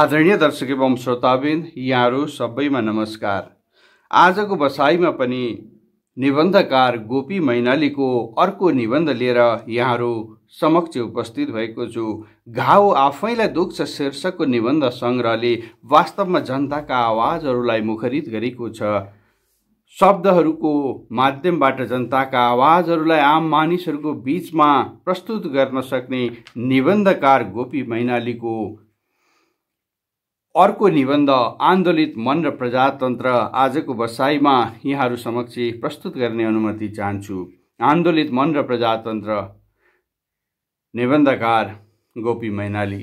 आदरणीय दर्शक एवं श्रोताबिन यहाँहरू सबैमा नमस्कार आजको बसाइमा पनि निबन्धकार गोपी मैनालीको अर्को निबन्ध लिएर यहाँहरू समक्ष उपस्थित भएको छु घाउ आफैलाई दुख्छ शीर्षकको निबन्ध सङ्ग्रहले वास्तवमा जनताका आवाजहरूलाई मुखरित गरेको छ शब्दहरूको माध्यमबाट जनताका आवाजहरूलाई आम मानिसहरूको बिचमा प्रस्तुत गर्न सक्ने निबन्धकार गोपी मैनालीको अर्को निबन्ध आन्दोलित मन र प्रजातन्त्र आजको बसाइमा यहाँहरू समक्ष प्रस्तुत गर्ने अनुमति चाहन्छु आन्दोलित मन र प्रजातन्त्र निबन्धकार गोपी मैनाली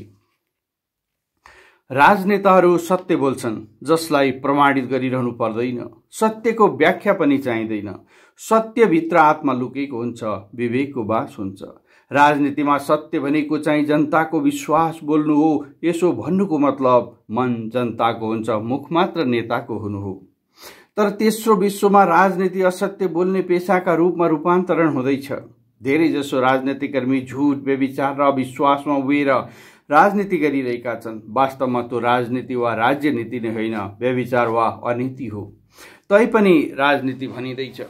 राजनेताहरू सत्य बोल्छन् जसलाई प्रमाणित गरिरहनु पर्दैन सत्यको व्याख्या पनि चाहिँदैन सत्यभित्र आत्मा लुकेको हुन्छ विवेकको बास हुन्छ राजनीतिमा सत्य भनेको चाहिँ जनताको विश्वास बोल्नु हो यसो भन्नुको मतलब मन जनताको हुन्छ मुख मात्र नेताको हुनु हो तर तेस्रो विश्वमा राजनीति असत्य बोल्ने पेसाका रूपमा रूपान्तरण हुँदैछ धेरैजसो कर्मी झुट व्यविचार र अविश्वासमा उभिएर राजनीति गरिरहेका छन् वास्तवमा त्यो राजनीति वा राज्यनीति नै होइन व्यविचार वा अनीति हो तैपनि राजनीति भनिँदैछ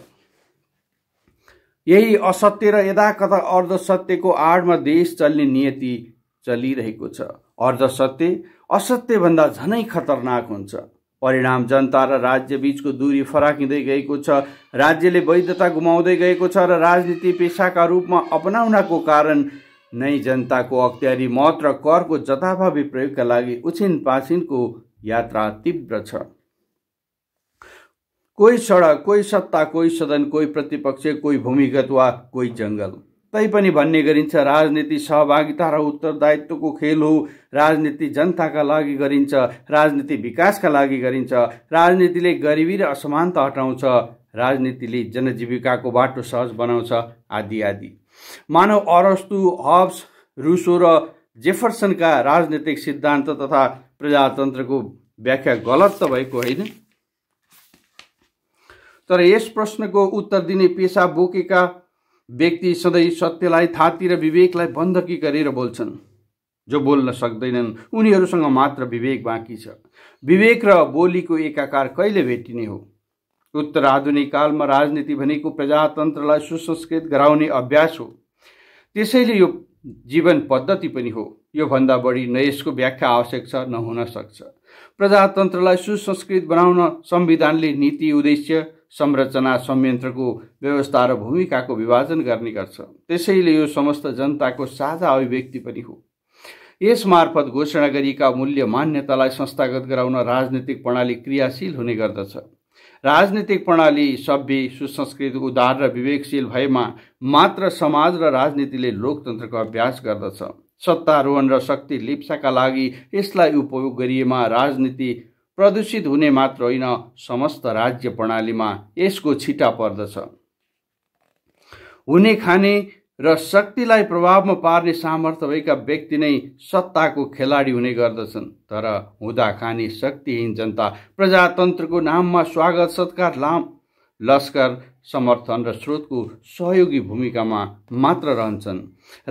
यही असत्य र यथाकथा अर्धसत्यको आडमा देश चल्ने नियति चलिरहेको छ अर्धसत्य असत्यभन्दा झनै खतरनाक हुन्छ परिणाम जनता र राज्य राज्यबीचको दूरी फराकिँदै गएको छ राज्यले वैधता गुमाउँदै गएको छ र राजनीति पेसाका रूपमा अपनाउनको कारण नै जनताको अख्तियारी मत र करको जथाभावी प्रयोगका लागि उछिन पाछिनको यात्रा तीव्र छ कोही सडक कोही सत्ता कोही सदन कोही प्रतिपक्ष कोही भूमिगत वा कोही जङ्गल तैपनि भन्ने गरिन्छ राजनीति सहभागिता र उत्तरदायित्वको खेल हो राजनीति जनताका लागि गरिन्छ राजनीति विकासका लागि गरिन्छ राजनीतिले गरिबी र असमानता हटाउँछ राजनीतिले जनजीविकाको बाटो सहज बनाउँछ आदि आदि मानव अरस्तु हब्स रुसो र जेफरसनका राजनीतिक सिद्धान्त तथा प्रजातन्त्रको व्याख्या गलत त भएको होइन तर यस प्रश्नको उत्तर दिने पेसा बोकेका व्यक्ति सधैँ सत्यलाई थाती र विवेकलाई बन्दकी गरेर बोल्छन् जो बोल्न सक्दैनन् उनीहरूसँग मात्र विवेक बाँकी छ विवेक र बोलीको एकाकार कहिले भेटिने हो उत्तर आधुनिक कालमा राजनीति भनेको प्रजातन्त्रलाई सुसंस्कृत गराउने अभ्यास हो त्यसैले यो जीवन पद्धति पनि हो योभन्दा बढी न यसको व्याख्या आवश्यक छ नहुन सक्छ प्रजातन्त्रलाई सुसंस्कृत बनाउन संविधानले नीति उद्देश्य संरचना संयन्त्रको व्यवस्था र भूमिकाको विभाजन गर्ने गर्छ त्यसैले यो समस्त जनताको साझा अभिव्यक्ति पनि हो यस मार्फत घोषणा गरिएका मूल्य मान्यतालाई संस्थागत गराउन राजनीतिक प्रणाली क्रियाशील हुने गर्दछ राजनीतिक प्रणाली सभ्य सुसंस्कृत उदार र विवेकशील भएमा मात्र समाज र राजनीतिले लोकतन्त्रको अभ्यास गर्दछ सत्तारोहण र शक्ति लिप्साका लागि यसलाई उपयोग गरिएमा राजनीति प्रदूषित हुने मात्र होइन समस्त राज्य प्रणालीमा यसको छिटा पर्दछ हुने खाने र शक्तिलाई प्रभावमा पार्ने सामर्थ्य भएका व्यक्ति नै सत्ताको खेलाडी हुने गर्दछन् तर हुँदा खाने शक्तिहीन जनता प्रजातन्त्रको नाममा स्वागत सत्कार लाम लस्कर समर्थन र स्रोतको सहयोगी भूमिकामा मात्र रहन्छन्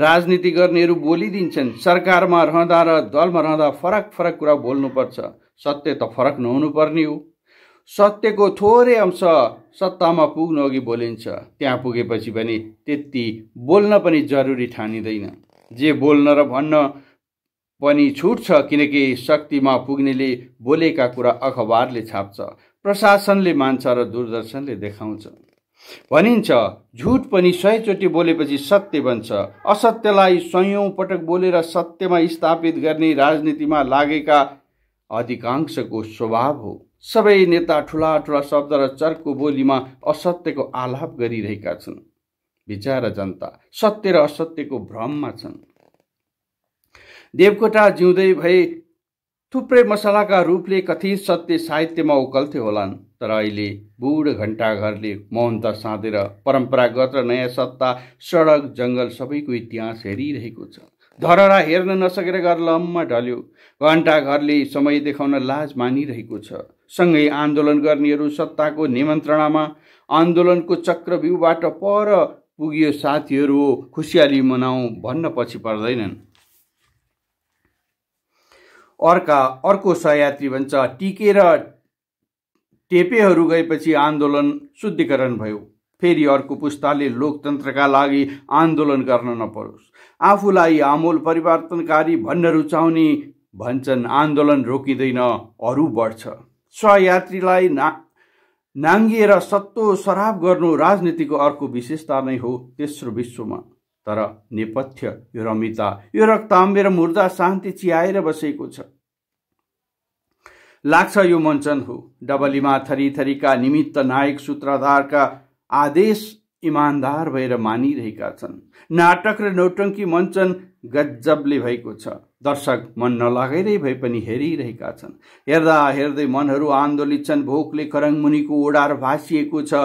राजनीति गर्नेहरू बोलिदिन्छन् सरकारमा रहँदा र दलमा रहँदा फरक फरक कुरा बोल्नुपर्छ सत्य त फरक नहुनुपर्ने हो सत्यको थोरै अंश सत्तामा पुग्नु अघि बोलिन्छ त्यहाँ पुगेपछि पनि त्यति बोल्न पनि जरुरी ठानिँदैन जे बोल्न र भन्न पनि छुट छ किनकि शक्तिमा पुग्नेले बोलेका कुरा अखबारले छाप्छ प्रशासनले मान्छ र दूरदर्शनले देखाउँछ भनिन्छ झुट पनि सयचोटि बोलेपछि सत्य बन्छ असत्यलाई सयौँ पटक बोलेर सत्यमा स्थापित गर्ने राजनीतिमा लागेका अधिकांशको स्वभाव हो सबै नेता ठुला ठुला शब्द र चर्को बोलीमा असत्यको आलाप गरिरहेका छन् विचार जनता सत्य र असत्यको भ्रममा छन् देवकोटा जिउँदै भए थुप्रै मसलाका रूपले कथित सत्य साहित्यमा उकल्थे होलान् तर अहिले बुढ घन्टाघरले मौनता साँधेर परम्परागत र नयाँ सत्ता सडक जङ्गल सबैको इतिहास हेरिरहेको छ धरहरा हेर्न नसकेर घर लम्म ढल्यो घरले समय देखाउन लाज मानिरहेको छ सँगै आन्दोलन गर्नेहरू सत्ताको निमन्त्रणामा आन्दोलनको चक्रव्यूबाट पर पुग्यो साथीहरू खुसियाली मनाऊ भन्न पछि पर्दैनन् अर्का अर्को सहयात्री भन्छ टिकेर टेपेहरू गएपछि आन्दोलन शुद्धिकरण भयो फेरि अर्को पुस्ताले लोकतन्त्रका लागि आन्दोलन गर्न नपरोस् आफूलाई आमूल परिवर्तनकारी भन्न रुचाउने भन्छन् आन्दोलन रोकिँदैन अरू बढ्छ सहयात्रीलाई ना नाङ्गिएर सत्तो सराब गर्नु राजनीतिको अर्को विशेषता नै हो तेस्रो विश्वमा तर नेपथ्य यो रमिता यो रक्ताम्बे र मुर्दा शान्ति चियाएर बसेको छ लाग्छ यो मञ्चन हो डबलीमा थरी थरीका निमित्त नायक सूत्रधारका आदेश इमान्दार भएर मानिरहेका छन् नाटक र नौटङ्की मञ्चन गजबले भएको छ दर्शक मन नलागेरै भए पनि हेरिरहेका छन् हेर्दा हेर्दै मनहरू आन्दोलित छन् भोकले करङमुनिको ओडार भाँसिएको छ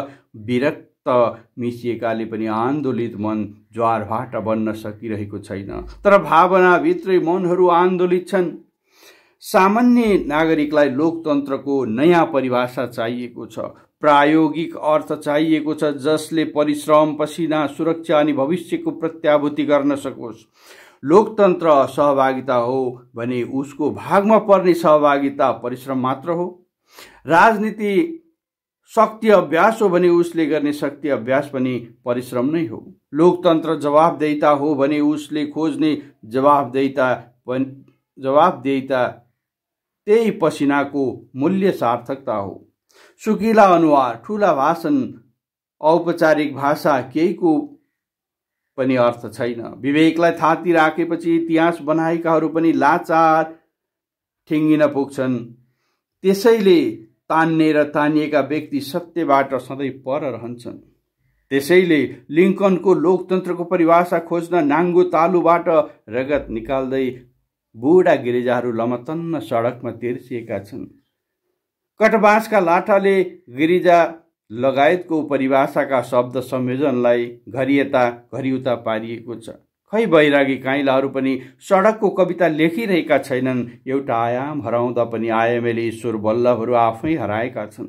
विरक्त मिसिएकाले पनि आन्दोलित मन ज्वारबाट बन्न सकिरहेको छैन तर भावनाभित्रै मनहरू आन्दोलित छन् सामान्य नागरिकलाई लोकतन्त्रको नयाँ परिभाषा चाहिएको छ प्रायोगिक अर्थ चाहिएको छ जसले परिश्रम पसिना सुरक्षा अनि भविष्यको प्रत्याभूति गर्न सकोस् लोकतन्त्र सहभागिता हो भने उसको भागमा पर्ने सहभागिता परिश्रम मात्र हो राजनीति शक्ति अभ्यास हो भने उसले गर्ने शक्ति अभ्यास पनि परिश्रम नै हो लोकतन्त्र जवाबदेता हो भने उसले खोज्ने जवाबदेता पनि जवाबदेता त्यही पसिनाको मूल्य सार्थकता हो सुकिला अनुहार ठुला भाषण औपचारिक भाषा केहीको पनि अर्थ छैन विवेकलाई थाती राखेपछि इतिहास बनाएकाहरू पनि लाचार ठिङ्गिन पुग्छन् त्यसैले तान्ने र तानिएका व्यक्ति सत्यबाट सधैँ पर रहन्छन् त्यसैले लिङ्कनको लोकतन्त्रको परिभाषा खोज्न नाङ्गो तालुबाट रगत निकाल्दै बुढा गिरिजाहरू लमतन्न सडकमा तिर्सिएका छन् कटबाँसका लाटाले गिरिजा लगायतको परिभाषाका शब्द संयोजनलाई घरियता घरिउता पारिएको छ खै बैरागी काइलाहरू पनि सडकको कविता लेखिरहेका छैनन् एउटा आयाम हराउँदा पनि आयामेले ईश्वर बल्लभहरू आफै हराएका छन्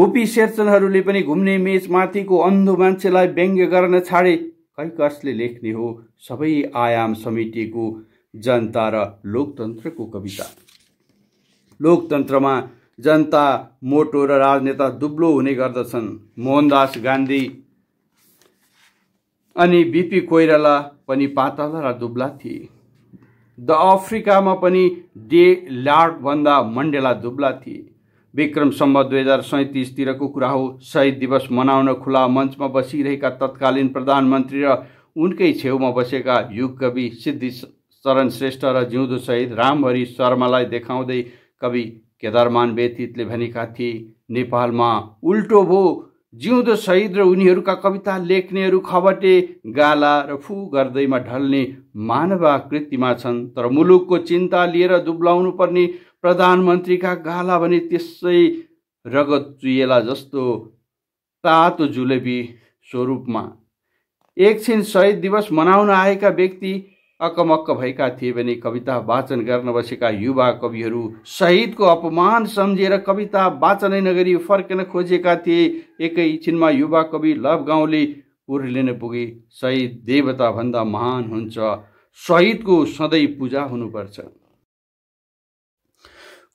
भूपी शेरचनहरूले पनि घुम्ने मेचमाथिको अन्धो मान्छेलाई व्यङ्ग्य गर्न छाडे खै कसले लेख्ने हो सबै आयाम समेटिएको जनता र लोकतन्त्रको कविता लोकतन्त्रमा जनता मोटो र राजनेता दुब्लो हुने गर्दछन् मोहनदास गान्धी अनि बिपी कोइराला पनि पातला र दुब्ला थिए द अफ्रिकामा पनि डे भन्दा मण्डेला दुब्ला थिए विक्रम सम्म दुई हजार सैँतिसतिरको कुरा हो शहीद दिवस मनाउन खुला मञ्चमा बसिरहेका तत्कालीन प्रधानमन्त्री र उनकै छेउमा बसेका युग कवि सिद्धि चरण श्रेष्ठ र जिउँदो शहीद रामहरि शर्मालाई देखाउँदै कवि केदारमान व्यतीतले भनेका थिए नेपालमा उल्टो भो जिउँदो शहीद र उनीहरूका कविता लेख्नेहरू खबटे गाला र फु गर्दैमा ढल्ने मानवाकृतिमा छन् तर मुलुकको चिन्ता लिएर दुब्लाउनु पर्ने प्रधानमन्त्रीका गाला भने त्यसै रगत चुएला जस्तो तातो जुलेबी स्वरूपमा एकछिन शहीद दिवस मनाउन आएका व्यक्ति अक्कमक्क भएका थिए भने कविता वाचन गर्न बसेका युवा कविहरू सहितको अपमान सम्झेर कविता वाचनै नगरी फर्किन खोजेका थिए एकैछिनमा युवा कवि लभ गाउँले उर्लिन पुगे शहीद देवताभन्दा महान हुन्छ शहीदको सधैँ पूजा हुनुपर्छ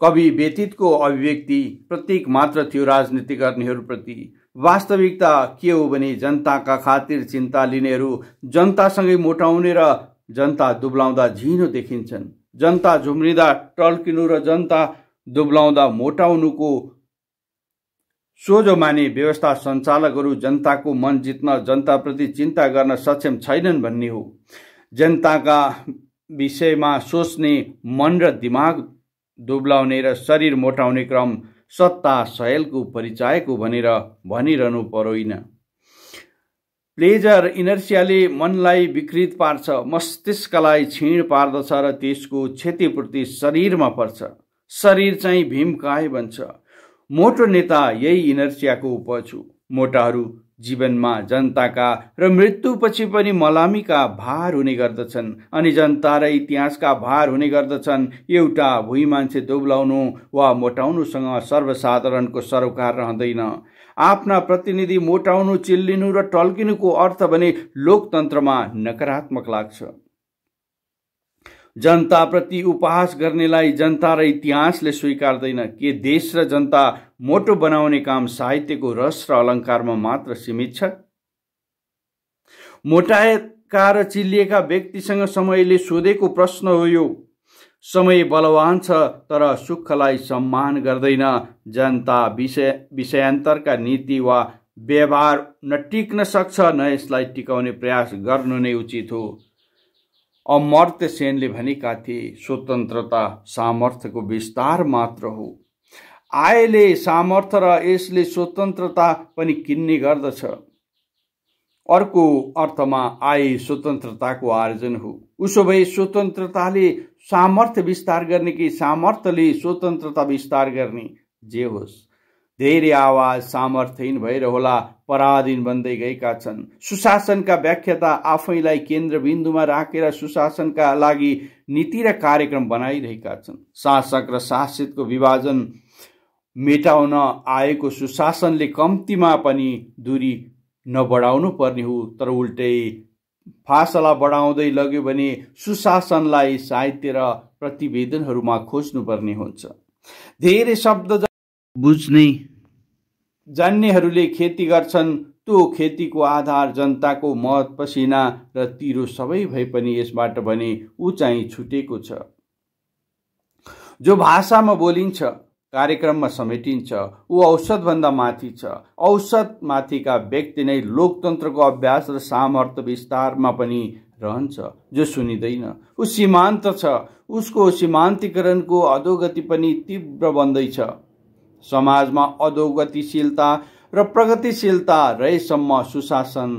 कवि व्यतीतको अभिव्यक्ति प्रतीक मात्र थियो राजनीति गर्नेहरूप्रति वास्तविकता के हो भने जनताका खातिर चिन्ता लिनेहरू जनतासँगै मोटाउने र जनता दुब्लाउँदा झिनो देखिन्छन् जनता झुम्रिँदा टल्किनु र जनता दुब्लाउँदा मोटाउनुको सोझो माने व्यवस्था सञ्चालकहरू जनताको मन जित्न जनताप्रति चिन्ता गर्न सक्षम छैनन् भन्ने हो जनताका विषयमा सोच्ने मन र दिमाग दुब्लाउने र शरीर मोटाउने क्रम सत्ता शैलको परिचयको भनेर भनिरहनु परोइन प्लेजर इनर्सियाले मनलाई विकृत पार्छ मस्तिष्कलाई छिण पार्दछ र त्यसको क्षतिपूर्ति शरीरमा पर्छ शरीर चाहिँ भीमकाय बन्छ मोटो नेता यही इनर्सियाको उपज हो मोटाहरू जीवनमा जनताका र मृत्युपछि पनि मलामीका भार हुने गर्दछन् अनि जनता र इतिहासका भार हुने गर्दछन् एउटा भुइँ मान्छे दोब्लाउनु वा मोटाउनुसँग सर्वसाधारणको सरोकार रहँदैन आफ्ना प्रतिनिधि मोटाउनु चिल्लिनु र टल्किनुको अर्थ भने लोकतन्त्रमा नकारात्मक लाग्छ जनताप्रति उपहास गर्नेलाई जनता र इतिहासले स्वीकार्दैन के देश र जनता मोटो बनाउने काम साहित्यको रस र अलङ्कारमा मात्र सीमित छ मोटाएका र चिल्लिएका व्यक्तिसँग समयले सोधेको प्रश्न हो यो समय बलवान छ तर सुखलाई सम्मान गर्दैन जनता विषय विषयान्तरका नीति वा व्यवहार नटिक्न सक्छ न यसलाई टिकाउने प्रयास गर्नु नै उचित हो अमर्त्य सेनले भनेका थिए स्वतन्त्रता सामर्थ्यको विस्तार मात्र हो आयले सामर्थ्य र यसले स्वतन्त्रता पनि किन्ने गर्दछ अर्को अर्थमा आय स्वतन्त्रताको आर्जन हो उसो भए स्वतन्त्रताले सामर्थ्य विस्तार गर्ने कि सामर्थ्यले स्वतन्त्रता विस्तार गर्ने जे होस् धेरै आवाज सामर्थ्यहीन भएर होला पराधीन बन्दै गएका छन् सुशासनका व्याख्याता आफैलाई केन्द्रबिन्दुमा राखेर सुशासनका लागि नीति र कार्यक्रम बनाइरहेका छन् शासक र शासितको विभाजन मेटाउन आएको सुशासनले कम्तीमा पनि दूरी नबढाउनु पर्ने हो तर उल्टै फासला बढाउँदै लग्यो भने सुशासनलाई साहित्य र प्रतिवेदनहरूमा खोज्नुपर्ने हुन्छ धेरै शब्द बुझ्ने जान्नेहरूले खेती गर्छन् त्यो खेतीको आधार जनताको मत पसिना र तिरो सबै भए पनि यसबाट भने उचाइ छुटेको छ जो भाषामा बोलिन्छ कार्यक्रममा समेटिन्छ ऊ औसतभन्दा माथि छ औसत माथिका व्यक्ति नै लोकतन्त्रको अभ्यास र सामर्थ्य विस्तारमा पनि रहन्छ जो सुनिँदैन ऊ सीमान्त छ उसको सीमान्तीकरणको अधोगति पनि तीव्र बन्दैछ समाजमा अधोगतिशीलता र प्रगतिशीलता रहेसम्म सुशासन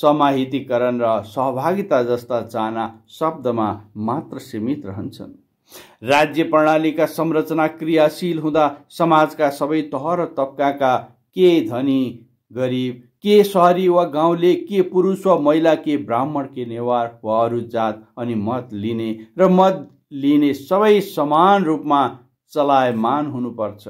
समाहितीकरण र सहभागिता जस्ता चाना शब्दमा मात्र सीमित रहन्छन् राज्य प्रणालीका संरचना क्रियाशील हुँदा समाजका सबै तह र तबकाका के धनी गरिब के सहरी वा गाउँले के पुरुष वा महिला के ब्राह्मण के नेवार वा अरू जात अनि मत लिने र मत लिने सबै समान रूपमा चलायमान हुनुपर्छ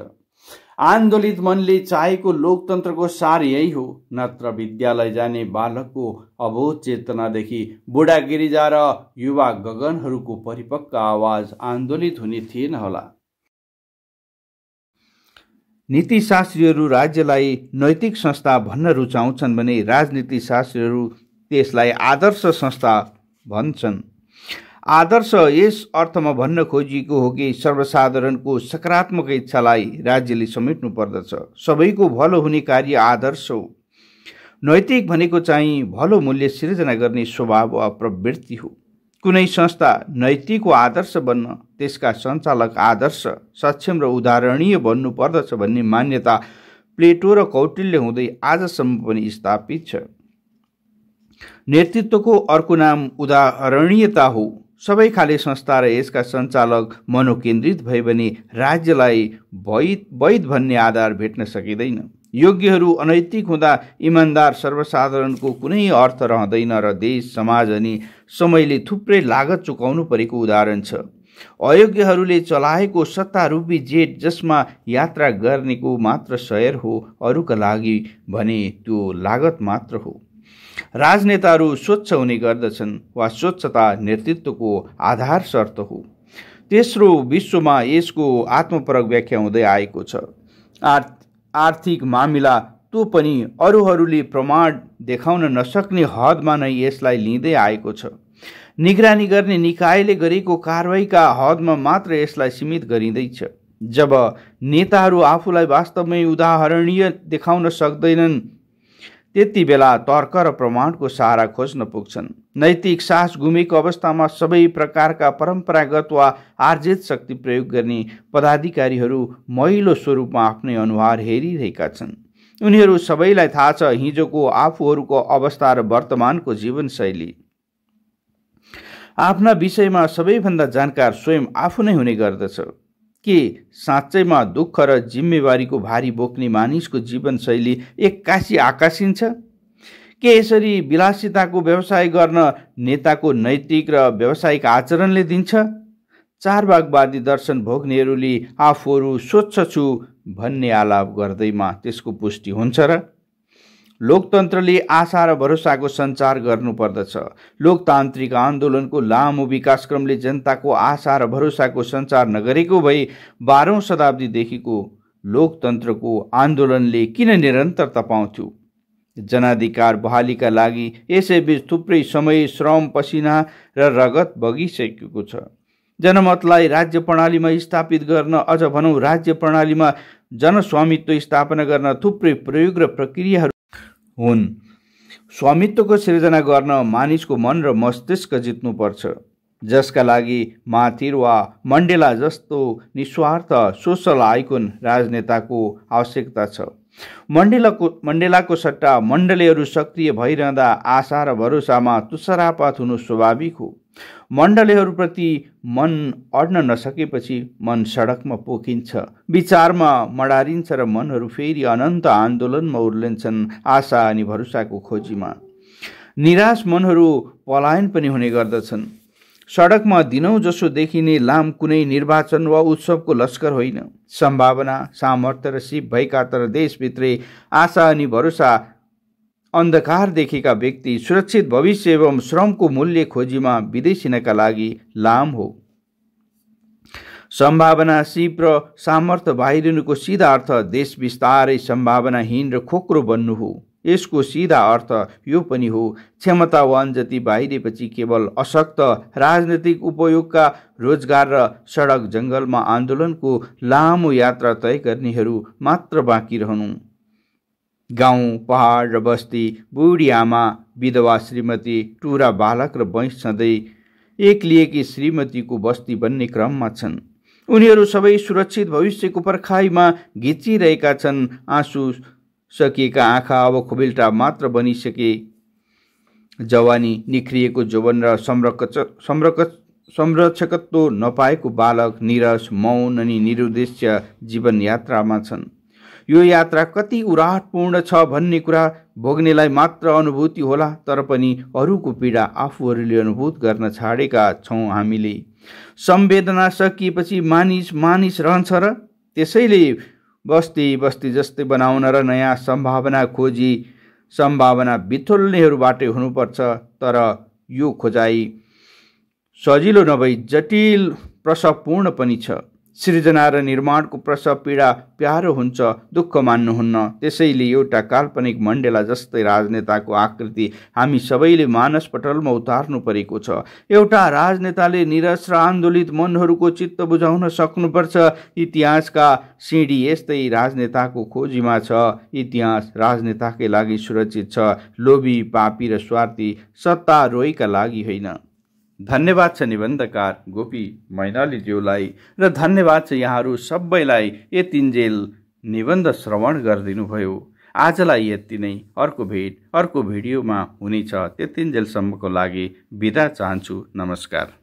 आन्दोलित मनले चाहेको लोकतन्त्रको सार यही हो नत्र विद्यालय जाने बालकको अबोध चेतनादेखि बुढा गिरिजा र युवा गगनहरूको परिपक्व आवाज आन्दोलित हुने थिएन होला नीतिशास्त्रीहरू राज्यलाई नैतिक संस्था भन्न रुचाउँछन् भने राजनीति त्यसलाई आदर्श संस्था भन्छन् आदर्श यस अर्थमा भन्न खोजिएको हो कि सर्वसाधारणको सकारात्मक इच्छालाई राज्यले समेट्नु पर्दछ सबैको भलो हुने कार्य आदर्श हो नैतिक भनेको चाहिँ भलो मूल्य सिर्जना गर्ने स्वभाव वा प्रवृत्ति हो कुनै संस्था वा आदर्श बन्न त्यसका सञ्चालक आदर्श सक्षम र उदाहरणीय पर्दछ भन्ने मान्यता प्लेटो र कौटिल्य हुँदै आजसम्म पनि स्थापित छ नेतृत्वको अर्को नाम उदाहरणीयता हो सबै खाले संस्था र यसका सञ्चालक मनोकेन्द्रित भए पनि राज्यलाई वैध वैध भन्ने आधार भेट्न सकिँदैन योग्यहरू अनैतिक हुँदा इमान्दार सर्वसाधारणको कुनै अर्थ रहँदैन र देश समाज अनि समयले थुप्रै लागत चुकाउनु परेको उदाहरण छ अयोग्यहरूले चलाएको सत्तारूपी जेट जसमा यात्रा गर्नेको मात्र सयर हो अरूका लागि भने त्यो लागत मात्र हो राजनेताहरू स्वच्छ हुने गर्दछन् वा स्वच्छता नेतृत्वको आधार शर्त हो तेस्रो विश्वमा यसको आत्मपरक व्याख्या हुँदै आएको छ आर् आर्थिक मामिला तो पनि अरूहरूले प्रमाण देखाउन नसक्ने हदमा नै यसलाई लिँदै आएको छ निगरानी गर्ने निकायले गरेको कारवाहीका हदमा मात्र यसलाई सीमित गरिँदैछ जब नेताहरू आफूलाई वास्तवमै उदाहरणीय देखाउन सक्दैनन् त्यति बेला तर्क र प्रमाणको सहारा खोज्न पुग्छन् नैतिक साहस गुमेको अवस्थामा सबै प्रकारका परम्परागत वा आर्जित शक्ति प्रयोग गर्ने पदाधिकारीहरू मैलो स्वरूपमा आफ्नै अनुहार हेरिरहेका छन् उनीहरू सबैलाई थाहा छ हिजोको आफूहरूको अवस्था र वर्तमानको जीवनशैली आफ्ना विषयमा सबैभन्दा जानकार स्वयं आफू नै हुने गर्दछ के साँच्चैमा दुःख र जिम्मेवारीको भारी बोक्ने मानिसको जीवनशैली एक्कासी आकाशिन्छ के यसरी विलासिताको व्यवसाय गर्न नेताको नैतिक र व्यावसायिक आचरणले दिन्छ चारबागवादी दर्शन भोग्नेहरूले आफूहरू स्वच्छ छु भन्ने आलाप गर्दैमा त्यसको पुष्टि हुन्छ र लोकतन्त्रले आशा र भरोसाको सञ्चार गर्नुपर्दछ लोकतान्त्रिक आन्दोलनको लामो विकासक्रमले जनताको आशा र भरोसाको सञ्चार नगरेको भए बाह्रौँ शताब्दीदेखिको लोकतन्त्रको आन्दोलनले किन निरन्तरता पाउँथ्यो जनाधिकार बहालीका लागि यसैबीच थुप्रै समय श्रम पसिना र रगत बगिसकेको छ जनमतलाई राज्य प्रणालीमा स्थापित गर्न अझ भनौँ राज्य प्रणालीमा जनस्वामित्व स्थापना गर्न थुप्रै प्रयोग र प्रक्रियाहरू हुन् स्वामित्वको सृजना गर्न मानिसको मन र मस्तिष्क जित्नुपर्छ जसका लागि माथिर वा मण्डेला जस्तो निस्वार्थ सोसल आइकुन राजनेताको आवश्यकता छ मण्डेलाको मण्डेलाको सट्टा मण्डलीहरू सक्रिय भइरहँदा आशा र भरोसामा तुसरापात हुनु स्वाभाविक हो मण्डलीहरूप्रति मन अड्न नसकेपछि मन सडकमा पोखिन्छ विचारमा मडारिन्छ र मनहरू फेरि अनन्त आन्दोलनमा उर्लिन्छन् आशा अनि भरोसाको खोजीमा निराश मनहरू पलायन पनि हुने गर्दछन् सडकमा दिनौँ जसो देखिने लाम कुनै निर्वाचन वा उत्सवको लस्कर होइन सम्भावना सामर्थ्य र सिप भएका तर देशभित्रै आशा अनि भरोसा अन्धकार देखेका व्यक्ति सुरक्षित भविष्य एवं श्रमको मूल्य खोजीमा विदेशिनका लागि लाम हो सम्भावना सिप र सामर्थ्य बाहिरिनुको सिधा अर्थ देश बिस्तारै सम्भावनाहीन र खोक्रो बन्नु हो यसको सिधा अर्थ यो पनि हो क्षमता क्षमतावान जति बाहिरेपछि केवल अशक्त राजनैतिक उपयोगका रोजगार र सडक जङ्गलमा आन्दोलनको लामो यात्रा तय गर्नेहरू मात्र बाँकी रहनु गाउँ पहाड र बस्ती बुढी आमा विधवा श्रीमती टुरा बालक र बैंस सधैँ एक्लिएकी श्रीमतीको बस्ती बन्ने क्रममा छन् उनीहरू सबै सुरक्षित भविष्यको पर्खाइमा घिचिरहेका छन् आँसु सकिएका आँखा अब खुबिल्टा मात्र बनिसके जवानी निख्रिएको जोवन र संरक्षक संरक संरक्षकत्व नपाएको बालक निरस मौन अनि निरुद्देश्य जीवनयात्रामा छन् यो यात्रा कति उराटपूर्ण छ भन्ने कुरा भोग्नेलाई मात्र अनुभूति होला तर पनि अरूको पीडा आफूहरूले अनुभूत गर्न छाडेका छौँ हामीले संवेदना सकिएपछि मानिस मानिस रहन्छ र त्यसैले बस्ती बस्ती जस्तै बनाउन र नयाँ सम्भावना खोजी सम्भावना बिथोल्नेहरूबाटै हुनुपर्छ तर यो खोजाइ सजिलो नभई जटिल प्रसवपूर्ण पनि छ सृजना र निर्माणको प्रसव पीडा प्यारो हुन्छ दुःख मान्नुहुन्न त्यसैले एउटा काल्पनिक मण्डेला जस्तै राजनेताको आकृति हामी सबैले मानस पटलमा उतार्नु परेको छ एउटा राजनेताले निरस र आन्दोलित मनहरूको चित्त बुझाउन सक्नुपर्छ इतिहासका सिँढी यस्तै राजनेताको खोजीमा छ इतिहास राजनेताकै लागि सुरक्षित छ लोभी पापी र स्वार्थी सत्तारोहीका लागि होइन धन्यवाद छ निबन्धकार गोपी मैनालीज्यूलाई र धन्यवाद छ यहाँहरू सबैलाई यतिन्जेल निबन्ध श्रवण गरिदिनुभयो आजलाई यति नै अर्को भेट अर्को भिडियोमा हुनेछ त्यतिन्जेलसम्मको लागि बिदा चाहन्छु नमस्कार